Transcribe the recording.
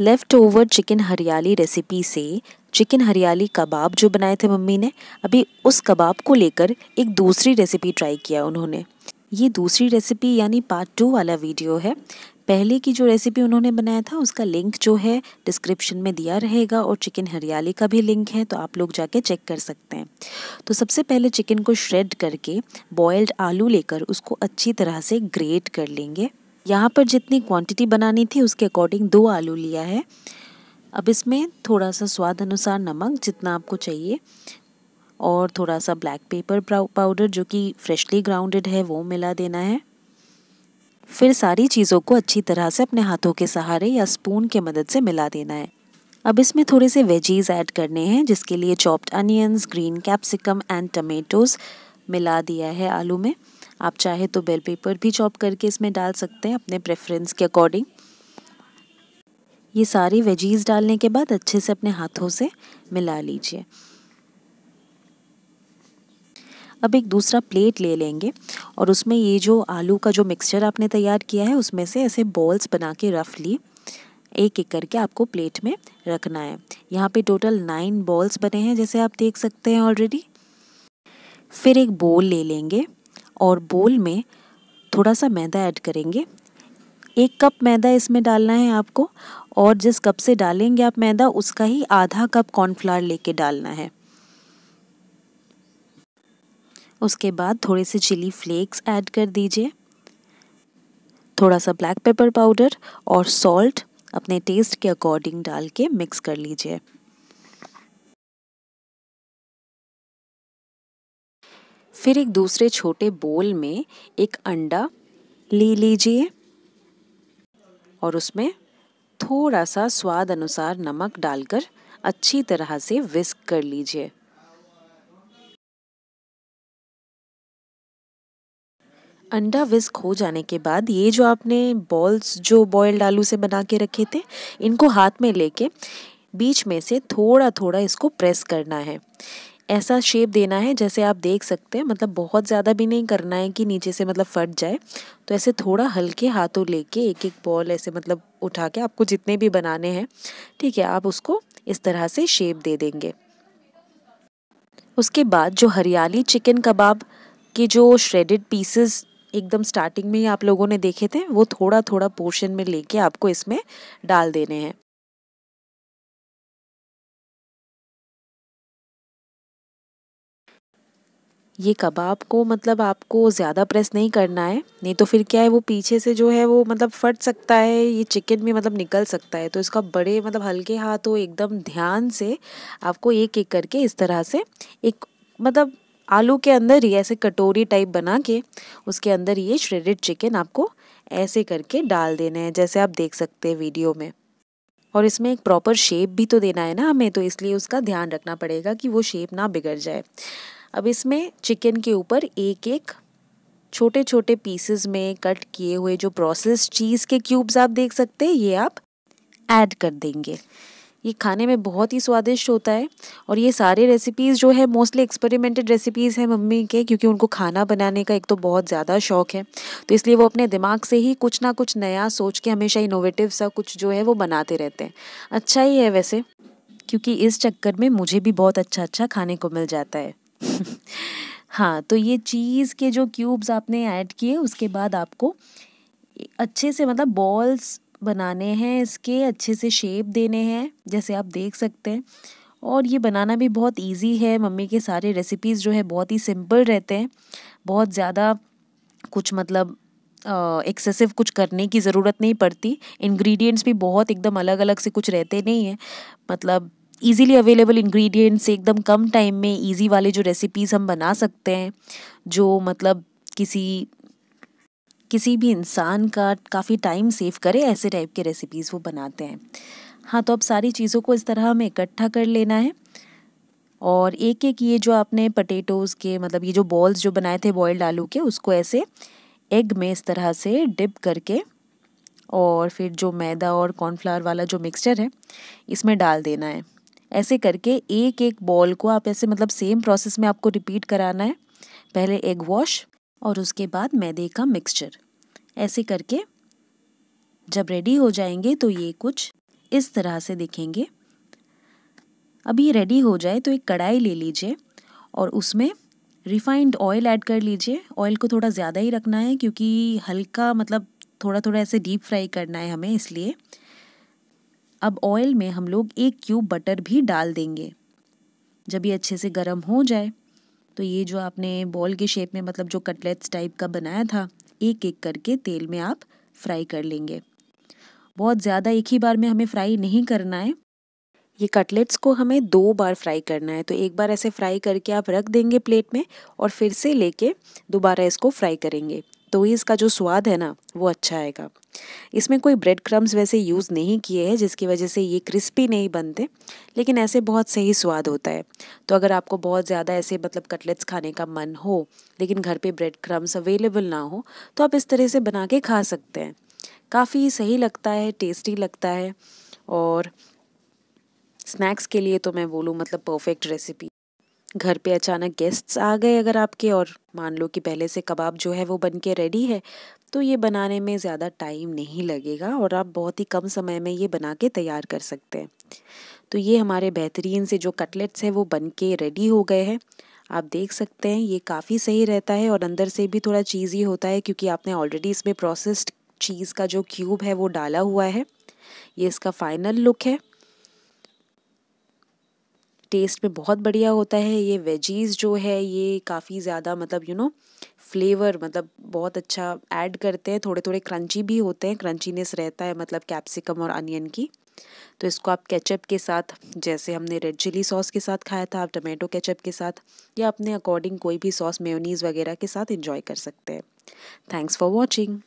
left leftover chicken hariyali recipe से chicken hariyali kebab जो बनाए थे मम्मी ने अभी उस कबाब को लेकर एक दूसरी रेसिपी ट्राई किया उन्होंने ये दूसरी रेसिपी यानी पार्ट टू वाला वीडियो है पहले की जो रेसिपी उन्होंने बनाया था उसका लिंक जो है डिस्क्रिप्शन में दिया रहेगा और चिकन हरियाली का भी लिंक है तो आप लोग जाके चेक कर सकते हैं तो सबसे पहले चिकन को श्रेड करके बॉयल्ड आलू लेकर उसको अच्छी तरह से ग्रेट कर लेंगे यहाँ पर जितनी क्वांटिटी बनानी थी उसके अकॉर्डिंग दो आलू लिया है अब इसमें थोड़ा सा स्वाद अनुसार नमक जितना आपको चाहिए और थोड़ा सा ब्लैक पेपर पाउडर जो कि फ्रेशली ग्राउंडेड है वो मिला देना है फिर सारी चीज़ों को अच्छी तरह से अपने हाथों के सहारे या स्पून के मदद से मिला देना है अब इसमें थोड़े से वेजीज ऐड करने हैं जिसके लिए chopped onions green capsicum and tomatoes मिला दिया है आलू में आप चाहे तो बेल पेपर भी चॉप करके इसमें डाल सकते हैं अपने प्रेफरेंस के अकॉर्डिंग ये सारी वेजीज डालने के बाद अच्छे से अपने हाथों से मिला लीजिए अब एक दूसरा प्लेट ले लेंगे और उसमें ये जो आलू का जो मिक्सचर आपने तैयार किया है उसमें से ऐसे बॉल्स बना के रफली एक एक करके आपको प्लेट में रखना है यहाँ पे टोटल नाइन बॉल्स बने हैं जैसे आप देख सकते हैं ऑलरेडी फिर एक बोल ले लेंगे और बोल में थोड़ा सा मैदा ऐड करेंगे एक कप मैदा इसमें डालना है आपको और जिस कप से डालेंगे आप मैदा उसका ही आधा कप कॉर्नफ्लावर लेके डालना है उसके बाद थोड़े से चिली फ्लेक्स ऐड कर दीजिए थोड़ा सा ब्लैक पेपर पाउडर और सॉल्ट अपने टेस्ट के अकॉर्डिंग डाल के मिक्स कर लीजिए फिर एक दूसरे छोटे बोल में एक अंडा ले लीजिए और उसमें थोड़ा सा स्वाद अनुसार नमक डालकर अच्छी तरह से विस्क कर लीजिए अंडा विस्क हो जाने के बाद ये जो आपने बॉल्स जो बॉयल्ड आलू से बना के रखे थे इनको हाथ में लेके बीच में से थोड़ा थोड़ा इसको प्रेस करना है ऐसा शेप देना है जैसे आप देख सकते हैं मतलब बहुत ज़्यादा भी नहीं करना है कि नीचे से मतलब फट जाए तो ऐसे थोड़ा हल्के हाथों लेके एक एक बॉल ऐसे मतलब उठा के आपको जितने भी बनाने हैं ठीक है आप उसको इस तरह से शेप दे देंगे उसके बाद जो हरियाली चिकन कबाब के जो श्रेडेड पीसेस एकदम स्टार्टिंग में ही आप लोगों ने देखे थे वो थोड़ा थोड़ा पोर्शन में लेके आपको इसमें डाल देने हैं ये कबाब को मतलब आपको ज़्यादा प्रेस नहीं करना है नहीं तो फिर क्या है वो पीछे से जो है वो मतलब फट सकता है ये चिकन भी मतलब निकल सकता है तो इसका बड़े मतलब हल्के हाथों एकदम ध्यान से आपको एक एक करके इस तरह से एक मतलब आलू के अंदर ही ऐसे कटोरी टाइप बना के उसके अंदर ये श्रेडेड चिकन आपको ऐसे करके डाल देना है जैसे आप देख सकते हैं वीडियो में और इसमें एक प्रॉपर शेप भी तो देना है ना हमें तो इसलिए उसका ध्यान रखना पड़ेगा कि वो शेप ना बिगड़ जाए अब इसमें चिकन के ऊपर एक एक छोटे छोटे पीसेस में कट किए हुए जो प्रोसेस चीज़ के क्यूब्स आप देख सकते हैं ये आप ऐड कर देंगे ये खाने में बहुत ही स्वादिष्ट होता है और ये सारे रेसिपीज़ जो है मोस्टली एक्सपेरिमेंटेड रेसिपीज़ हैं मम्मी के क्योंकि उनको खाना बनाने का एक तो बहुत ज़्यादा शौक है तो इसलिए वो अपने दिमाग से ही कुछ ना कुछ नया सोच के हमेशा इनोवेटिव सा कुछ जो है वो बनाते रहते हैं अच्छा ही है वैसे क्योंकि इस चक्कर में मुझे भी बहुत अच्छा अच्छा खाने को मिल जाता है हाँ तो ये चीज़ के जो क्यूब्स आपने ऐड किए उसके बाद आपको अच्छे से मतलब बॉल्स बनाने हैं इसके अच्छे से शेप देने हैं जैसे आप देख सकते हैं और ये बनाना भी बहुत इजी है मम्मी के सारे रेसिपीज़ जो है बहुत ही सिंपल रहते हैं बहुत ज़्यादा कुछ मतलब एक्सेसिव कुछ करने की ज़रूरत नहीं पड़ती इंग्रेडिएंट्स भी बहुत एकदम अलग अलग से कुछ रहते नहीं हैं मतलब ईजीली अवेलेबल इंग्रेडिएंट्स एकदम कम टाइम में ईजी वाले जो रेसिपीज़ हम बना सकते हैं जो मतलब किसी किसी भी इंसान का काफ़ी टाइम सेव करे ऐसे टाइप के रेसिपीज़ वो बनाते हैं हाँ तो अब सारी चीज़ों को इस तरह हमें इकट्ठा कर लेना है और एक एक ये जो आपने पटेटोज़ के मतलब ये जो बॉल्स जो बनाए थे बॉयल्ड आलू के उसको ऐसे एग में इस तरह से डिप करके और फिर जो मैदा और कॉर्नफ्लावर वाला जो मिक्सचर है इसमें डाल देना है ऐसे करके एक एक बॉल को आप ऐसे मतलब सेम प्रोसेस में आपको रिपीट कराना है पहले एग वॉश और उसके बाद मैदे का मिक्सचर ऐसे करके जब रेडी हो जाएंगे तो ये कुछ इस तरह से दिखेंगे अब ये रेडी हो जाए तो एक कढ़ाई ले लीजिए और उसमें रिफाइंड ऑयल ऐड कर लीजिए ऑयल को थोड़ा ज़्यादा ही रखना है क्योंकि हल्का मतलब थोड़ा थोड़ा ऐसे डीप फ्राई करना है हमें इसलिए अब ऑयल में हम लोग एक क्यूब बटर भी डाल देंगे जब ये अच्छे से गर्म हो जाए तो ये जो आपने बॉल के शेप में मतलब जो कटलेट्स टाइप का बनाया था एक एक करके तेल में आप फ्राई कर लेंगे बहुत ज़्यादा एक ही बार में हमें फ्राई नहीं करना है ये कटलेट्स को हमें दो बार फ्राई करना है तो एक बार ऐसे फ्राई करके आप रख देंगे प्लेट में और फिर से लेके दोबारा इसको फ्राई करेंगे तो ही इसका जो स्वाद है ना वो अच्छा आएगा इसमें कोई ब्रेड क्रम्स वैसे यूज़ नहीं किए हैं जिसकी वजह से ये क्रिस्पी नहीं बनते लेकिन ऐसे बहुत सही स्वाद होता है तो अगर आपको बहुत ज़्यादा ऐसे मतलब कटलेट्स खाने का मन हो लेकिन घर पे ब्रेड क्रम्स अवेलेबल ना हो तो आप इस तरह से बना के खा सकते हैं काफ़ी सही लगता है टेस्टी लगता है और स्नैक्स के लिए तो मैं बोलूँ मतलब परफेक्ट रेसिपी घर पे अचानक गेस्ट्स आ गए अगर आपके और मान लो कि पहले से कबाब जो है वो बन के रेडी है तो ये बनाने में ज़्यादा टाइम नहीं लगेगा और आप बहुत ही कम समय में ये बना के तैयार कर सकते हैं तो ये हमारे बेहतरीन से जो कटलेट्स हैं वो बन के रेडी हो गए हैं आप देख सकते हैं ये काफ़ी सही रहता है और अंदर से भी थोड़ा चीज़ी होता है क्योंकि आपने ऑलरेडी इसमें प्रोसेस्ड चीज़ का जो क्यूब है वो डाला हुआ है ये इसका फाइनल लुक है टेस्ट में बहुत बढ़िया होता है ये वेजीज़ जो है ये काफ़ी ज़्यादा मतलब यू नो फ्लेवर मतलब बहुत अच्छा ऐड करते हैं थोड़े थोड़े क्रंची भी होते हैं क्रंचीनेस रहता है मतलब कैप्सिकम और अनियन की तो इसको आप केचप के साथ जैसे हमने रेड चिली सॉस के साथ खाया था आप टमेटो केचप के साथ या अपने अकॉर्डिंग कोई भी सॉस मेयोनीज़ वगैरह के साथ इंजॉय कर सकते हैं थैंक्स फॉर वॉचिंग